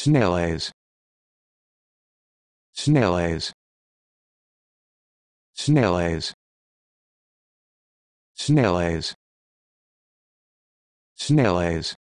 Snails. Snails. Snails. Snails. Snails.